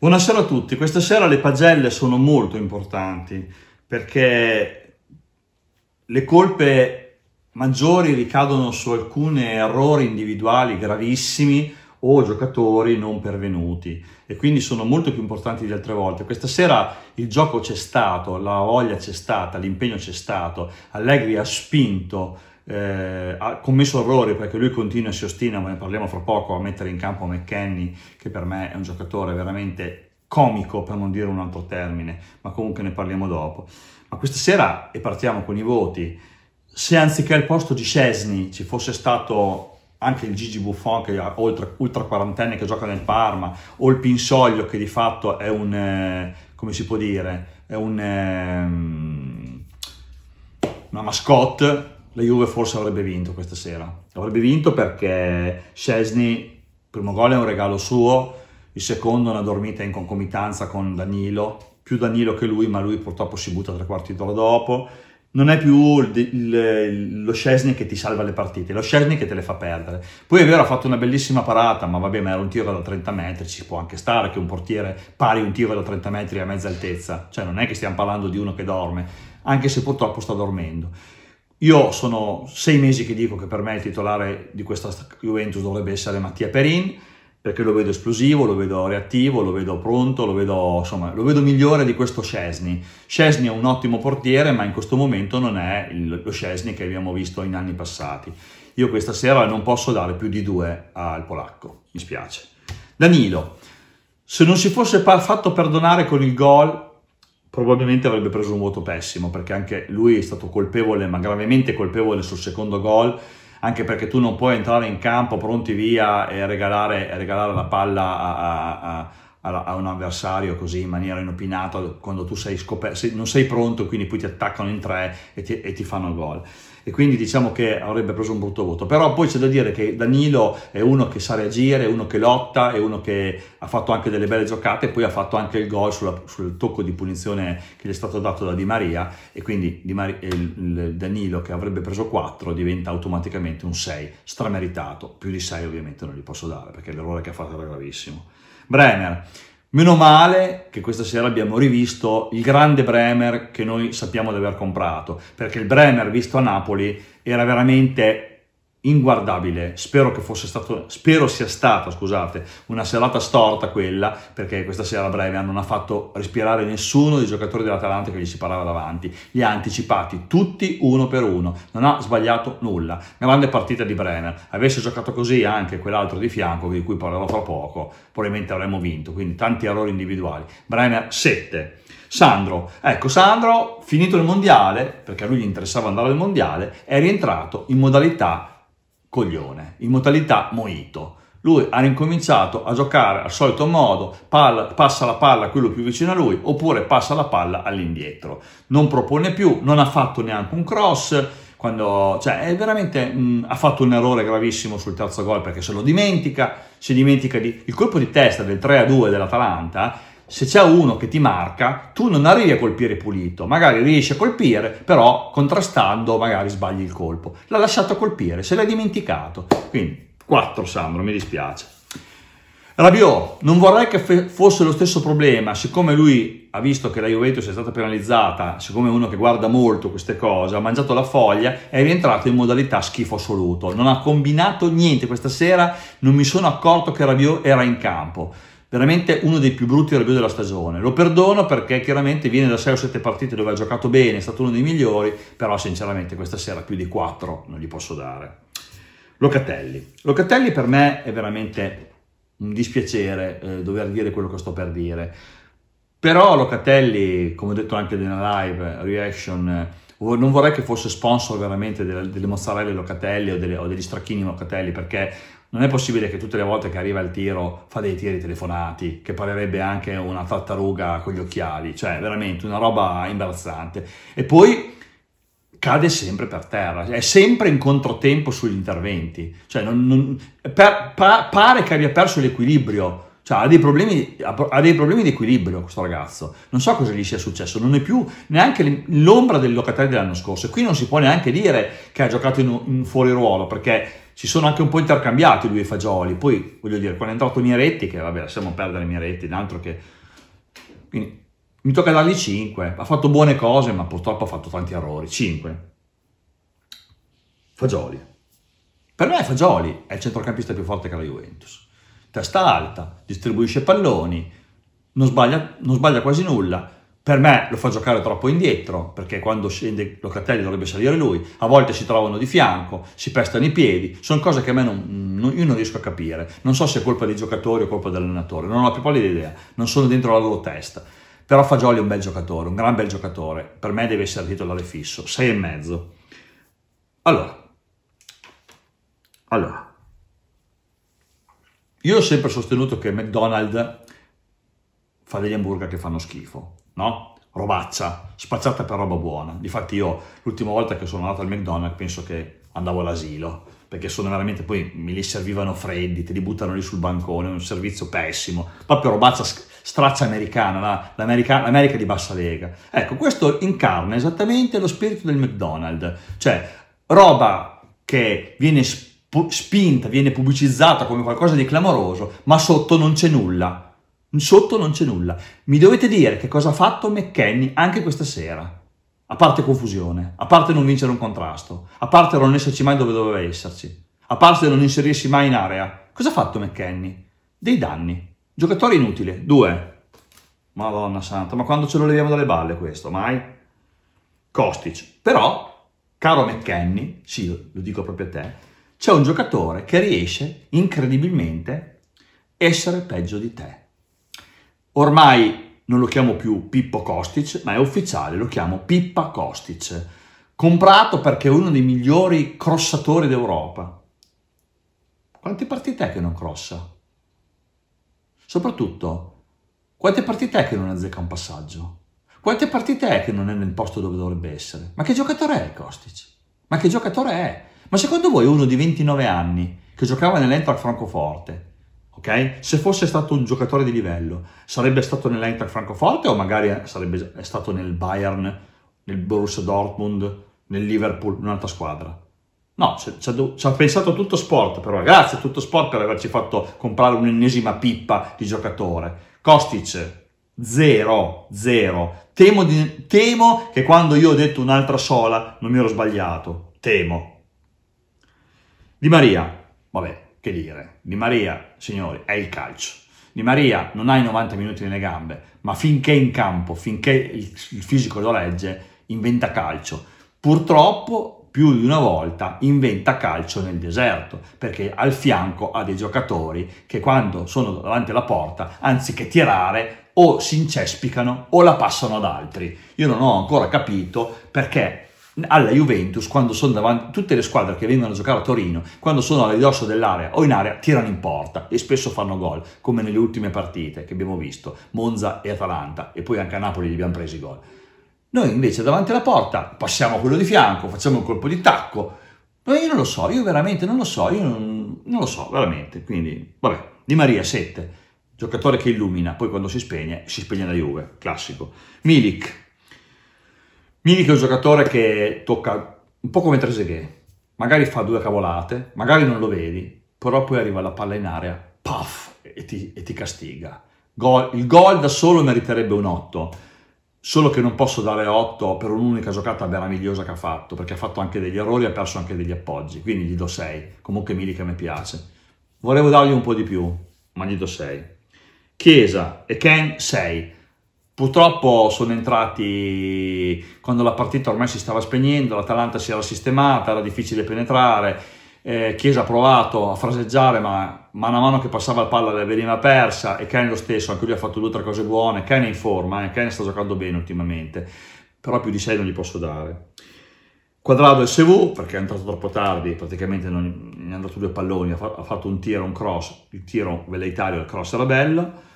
Buonasera a tutti, questa sera le pagelle sono molto importanti perché le colpe maggiori ricadono su alcuni errori individuali gravissimi o giocatori non pervenuti e quindi sono molto più importanti di altre volte. Questa sera il gioco c'è stato, la voglia c'è stata, l'impegno c'è stato, Allegri ha spinto eh, ha commesso errori perché lui continua e si ostina, ma ne parliamo fra poco, a mettere in campo McKenny, che per me è un giocatore veramente comico, per non dire un altro termine, ma comunque ne parliamo dopo. Ma questa sera, e partiamo con i voti, se anziché al posto di Cesni ci fosse stato anche il Gigi Buffon che ha oltre ultra quarantenne che gioca nel Parma o il Pinsoglio che di fatto è un eh, come si può dire è un eh, una mascotte la Juve forse avrebbe vinto questa sera. Avrebbe vinto perché Scesni, primo gol è un regalo suo, il secondo è una dormita in concomitanza con Danilo, più Danilo che lui, ma lui purtroppo si butta tre quarti d'ora dopo. Non è più il, il, lo Scesni che ti salva le partite, è lo Scesni che te le fa perdere. Poi è vero, ha fatto una bellissima parata, ma vabbè, ma era un tiro da 30 metri, ci può anche stare che un portiere pari un tiro da 30 metri a mezza altezza. Cioè non è che stiamo parlando di uno che dorme, anche se purtroppo sta dormendo. Io sono sei mesi che dico che per me il titolare di questa Juventus dovrebbe essere Mattia Perin, perché lo vedo esplosivo, lo vedo reattivo, lo vedo pronto, lo vedo, insomma, lo vedo migliore di questo Scesni. Scesni è un ottimo portiere, ma in questo momento non è lo Scesni che abbiamo visto in anni passati. Io questa sera non posso dare più di due al polacco, mi spiace. Danilo, se non si fosse fatto perdonare con il gol probabilmente avrebbe preso un voto pessimo perché anche lui è stato colpevole, ma gravemente colpevole sul secondo gol, anche perché tu non puoi entrare in campo pronti via e regalare, e regalare la palla a, a, a, a, un avversario così in maniera inopinata quando tu sei scoperto, non sei pronto, quindi poi ti attaccano in tre e ti, e ti fanno il gol e quindi diciamo che avrebbe preso un brutto voto. Però poi c'è da dire che Danilo è uno che sa reagire, è uno che lotta, è uno che ha fatto anche delle belle giocate e poi ha fatto anche il gol sulla, sul tocco di punizione che gli è stato dato da Di Maria e quindi di Mar Danilo che avrebbe preso 4 diventa automaticamente un 6, strameritato, più di 6 ovviamente non gli posso dare perché l'errore che ha fatto era gravissimo. Brenner, Meno male che questa sera abbiamo rivisto il grande Bremer che noi sappiamo di aver comprato, perché il Bremer visto a Napoli era veramente inguardabile. Spero che fosse stato, spero sia stata, scusate, una serata storta quella, perché questa sera Bremen non ha fatto respirare nessuno dei giocatori dell'Atalanta che gli si parava davanti. Li ha anticipati tutti uno per uno, non ha sbagliato nulla. Grande partita di Brenner. Avesse giocato così anche quell'altro di fianco di cui parlerò tra poco, probabilmente avremmo vinto, quindi tanti errori individuali. Brenner 7. Sandro, ecco Sandro, finito il mondiale, perché a lui gli interessava andare al mondiale, è rientrato in modalità coglione, in modalità moito. Lui ha ricominciato a giocare al solito modo, palla, passa la palla a quello più vicino a lui oppure passa la palla all'indietro. Non propone più, non ha fatto neanche un cross, quando, cioè, è veramente mh, ha fatto un errore gravissimo sul terzo gol perché se lo dimentica, si dimentica di, il colpo di testa del 3-2 dell'Atalanta se c'è uno che ti marca, tu non arrivi a colpire pulito, magari riesci a colpire, però contrastando magari sbagli il colpo. L'ha lasciato colpire, se l'ha dimenticato. Quindi 4 Sandro, mi dispiace. Rabiot, non vorrei che fosse lo stesso problema, siccome lui ha visto che la Juventus è stata penalizzata, siccome uno che guarda molto queste cose, ha mangiato la foglia, è rientrato in modalità schifo assoluto, non ha combinato niente questa sera, non mi sono accorto che Rabiot era in campo veramente uno dei più brutti review della stagione. Lo perdono perché chiaramente viene da 6 o 7 partite dove ha giocato bene, è stato uno dei migliori, però sinceramente questa sera più di 4 non gli posso dare. Locatelli. Locatelli per me è veramente un dispiacere eh, dover dire quello che sto per dire. Però Locatelli, come ho detto anche nella live eh, reaction, eh, non vorrei che fosse sponsor veramente delle, delle mozzarelle Locatelli o, delle, o degli stracchini Locatelli, perché non è possibile che tutte le volte che arriva il tiro fa dei tiri telefonati, che parerebbe anche una tartaruga con gli occhiali, cioè veramente una roba imbarazzante. E poi cade sempre per terra, è sempre in controtempo sugli interventi, cioè non, non, per, pa, pare che abbia perso l'equilibrio, cioè, ha, dei problemi, ha dei problemi, di equilibrio questo ragazzo. Non so cosa gli sia successo, non è più neanche l'ombra del locatario dell'anno scorso. Qui non si può neanche dire che ha giocato in, in fuori ruolo, perché si sono anche un po' intercambiati lui e Fagioli, poi voglio dire, quando è entrato Mieretti, che vabbè lasciamo perdere Mieretti, d'altro che... Quindi mi tocca dargli 5, ha fatto buone cose ma purtroppo ha fatto tanti errori, 5. Fagioli. Per me Fagioli è il centrocampista più forte che la Juventus. Testa alta, distribuisce palloni, non sbaglia, non sbaglia quasi nulla, per me lo fa giocare troppo indietro, perché quando scende Locatelli dovrebbe salire lui, a volte si trovano di fianco, si pestano i piedi, sono cose che a me non, non, non riesco a capire. Non so se è colpa dei giocatori o colpa dell'allenatore, non ho più pallida idea, non sono dentro la loro testa. Però Fagioli è un bel giocatore, un gran bel giocatore, per me deve essere titolare fisso, 6 e mezzo. Allora, allora, io ho sempre sostenuto che McDonald's fa degli hamburger che fanno schifo no? Robaccia, spacciata per roba buona. Difatti io l'ultima volta che sono andato al McDonald's penso che andavo all'asilo, perché sono veramente, poi me li servivano freddi, te li buttano lì sul bancone, un servizio pessimo, proprio robaccia straccia americana, l'America di bassa lega. Ecco, questo incarna esattamente lo spirito del McDonald's, cioè roba che viene spinta, viene pubblicizzata come qualcosa di clamoroso, ma sotto non c'è nulla Sotto non c'è nulla. Mi dovete dire che cosa ha fatto McKenny anche questa sera. A parte confusione, a parte non vincere un contrasto, a parte non esserci mai dove doveva esserci, a parte non inserirsi mai in area. Cosa ha fatto McKenny? Dei danni. Giocatore inutile, due. Madonna santa, ma quando ce lo leviamo dalle balle questo, mai? Kostic. Però, caro McKenny, sì, lo dico proprio a te, c'è un giocatore che riesce incredibilmente a essere peggio di te. Ormai non lo chiamo più Pippo Kostic, ma è ufficiale, lo chiamo Pippa Kostic. Comprato perché è uno dei migliori crossatori d'Europa. Quante partite è che non crossa? Soprattutto, quante partite è che non azzecca un passaggio? Quante partite è che non è nel posto dove dovrebbe essere? Ma che giocatore è Kostic? Ma che giocatore è? Ma secondo voi uno di 29 anni che giocava nell'Entrac Francoforte Okay? Se fosse stato un giocatore di livello, sarebbe stato nell'Eintracht Francoforte o magari sarebbe stato nel Bayern, nel Borussia Dortmund, nel Liverpool, un'altra squadra. No, ci ha pensato tutto sport, però grazie a tutto sport per averci fatto comprare un'ennesima pippa di giocatore. Kostic, zero, zero. Temo, di, temo che quando io ho detto un'altra sola non mi ero sbagliato. Temo. Di Maria, vabbè, che dire, Di Maria, signori, è il calcio. Di Maria non ha i 90 minuti nelle gambe, ma finché è in campo, finché il fisico lo regge, inventa calcio. Purtroppo, più di una volta, inventa calcio nel deserto, perché al fianco ha dei giocatori che quando sono davanti alla porta, anziché tirare, o si incespicano o la passano ad altri. Io non ho ancora capito perché alla Juventus, quando sono davanti, tutte le squadre che vengono a giocare a Torino, quando sono all'idosso dell'area o in area, tirano in porta e spesso fanno gol, come nelle ultime partite che abbiamo visto, Monza e Atalanta, e poi anche a Napoli gli abbiamo presi gol. Noi invece davanti alla porta passiamo a quello di fianco, facciamo un colpo di tacco. Ma io non lo so, io veramente non lo so, io non, non lo so, veramente. Quindi, vabbè, Di Maria 7, giocatore che illumina, poi quando si spegne, si spegne la Juve, classico. Milik, Milik è un giocatore che tocca un po' come Trezeguet, magari fa due cavolate, magari non lo vedi, però poi arriva la palla in area, puff, e ti, e ti castiga. Goal, il gol da solo meriterebbe un 8, solo che non posso dare 8 per un'unica giocata meravigliosa che ha fatto, perché ha fatto anche degli errori e ha perso anche degli appoggi, quindi gli do 6, comunque Milik a me piace. Volevo dargli un po' di più, ma gli do 6. Chiesa e Ken 6 Purtroppo sono entrati quando la partita ormai si stava spegnendo, l'Atalanta si era sistemata, era difficile penetrare, eh, Chiesa ha provato a fraseggiare ma mano a mano che passava il palla veniva persa e Kane lo stesso, anche lui ha fatto due o tre cose buone, Kane è in forma, eh, Kane sta giocando bene ultimamente, però più di 6 non gli posso dare. Quadrado SV perché è entrato troppo tardi, praticamente non, ne è andato due palloni, ha fatto un tiro, un cross, il tiro velleitario, il cross era bello,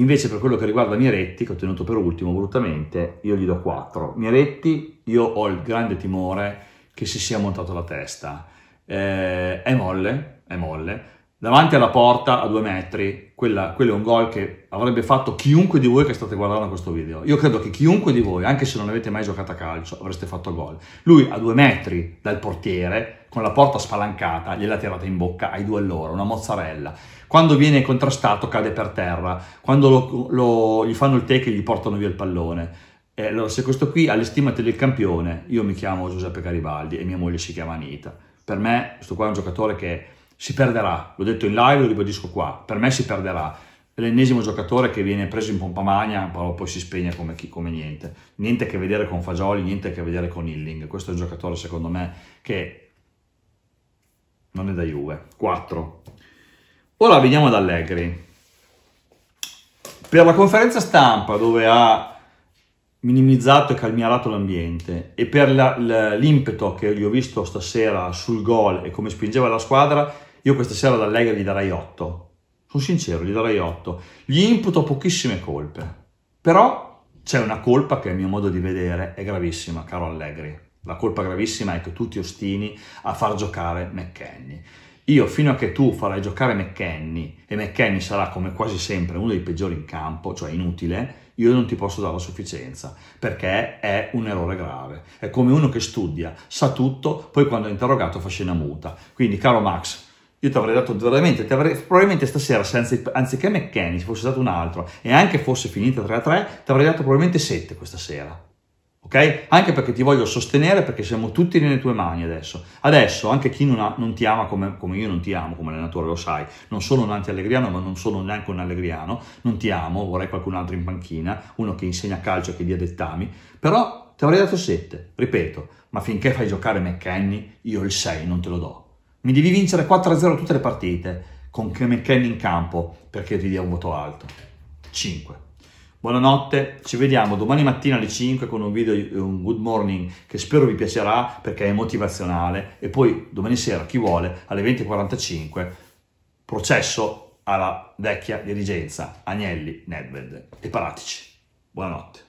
Invece per quello che riguarda Mieretti, che ho tenuto per ultimo volutamente, io gli do 4. Mieretti, io ho il grande timore che si sia montato la testa. Eh, è molle, è molle. Davanti alla porta a due metri, Quella, quello è un gol che avrebbe fatto chiunque di voi che state guardando questo video. Io credo che chiunque di voi, anche se non avete mai giocato a calcio, avreste fatto gol. Lui a due metri dal portiere, con la porta spalancata, gliela tirate in bocca ai due loro, una mozzarella. Quando viene contrastato cade per terra, quando lo, lo, gli fanno il take e gli portano via il pallone. Eh, allora, se questo qui ha le stimate del campione, io mi chiamo Giuseppe Garibaldi e mia moglie si chiama Anita. Per me, questo qua è un giocatore che si perderà, l'ho detto in live, lo ribadisco qua, per me si perderà. È l'ennesimo giocatore che viene preso in pompa magna, però poi si spegne come, chi, come niente. Niente a che vedere con Fagioli, niente a che vedere con Hilling. Questo è un giocatore, secondo me, che non è da Juve. 4. Ora veniamo ad Allegri. Per la conferenza stampa dove ha minimizzato e calmierato l'ambiente e per l'impeto che gli ho visto stasera sul gol e come spingeva la squadra, io questa sera ad Allegri gli darei 8. Sono sincero, gli darei 8. Gli imputo pochissime colpe, però c'è una colpa che a mio modo di vedere è gravissima, caro Allegri la colpa gravissima è che tu ti ostini a far giocare McKenny. Io fino a che tu farai giocare McKenny e McKenny sarà come quasi sempre uno dei peggiori in campo, cioè inutile, io non ti posso dare la sufficienza perché è un errore grave. È come uno che studia, sa tutto, poi quando è interrogato fa scena muta. Quindi, caro Max, io ti avrei dato veramente, ti avrei, probabilmente stasera, anzi, anziché McKenny, se fosse stato un altro e anche fosse finita 3-3, ti avrei dato probabilmente 7 questa sera ok? Anche perché ti voglio sostenere perché siamo tutti nelle tue mani adesso. Adesso, anche chi non, ha, non ti ama come, come, io non ti amo come allenatore, lo sai, non sono un anti-allegriano ma non sono neanche un allegriano, non ti amo, vorrei qualcun altro in panchina, uno che insegna calcio e che dia dettami, però ti avrei dato 7, ripeto, ma finché fai giocare McKenny io il 6 non te lo do. Mi devi vincere 4-0 tutte le partite con McKenny in campo perché ti dia un voto alto. 5. Buonanotte, ci vediamo domani mattina alle 5 con un video, eh, un good morning che spero vi piacerà perché è motivazionale e poi domani sera, chi vuole, alle 20.45, processo alla vecchia dirigenza Agnelli, Nedved e Paratici. Buonanotte.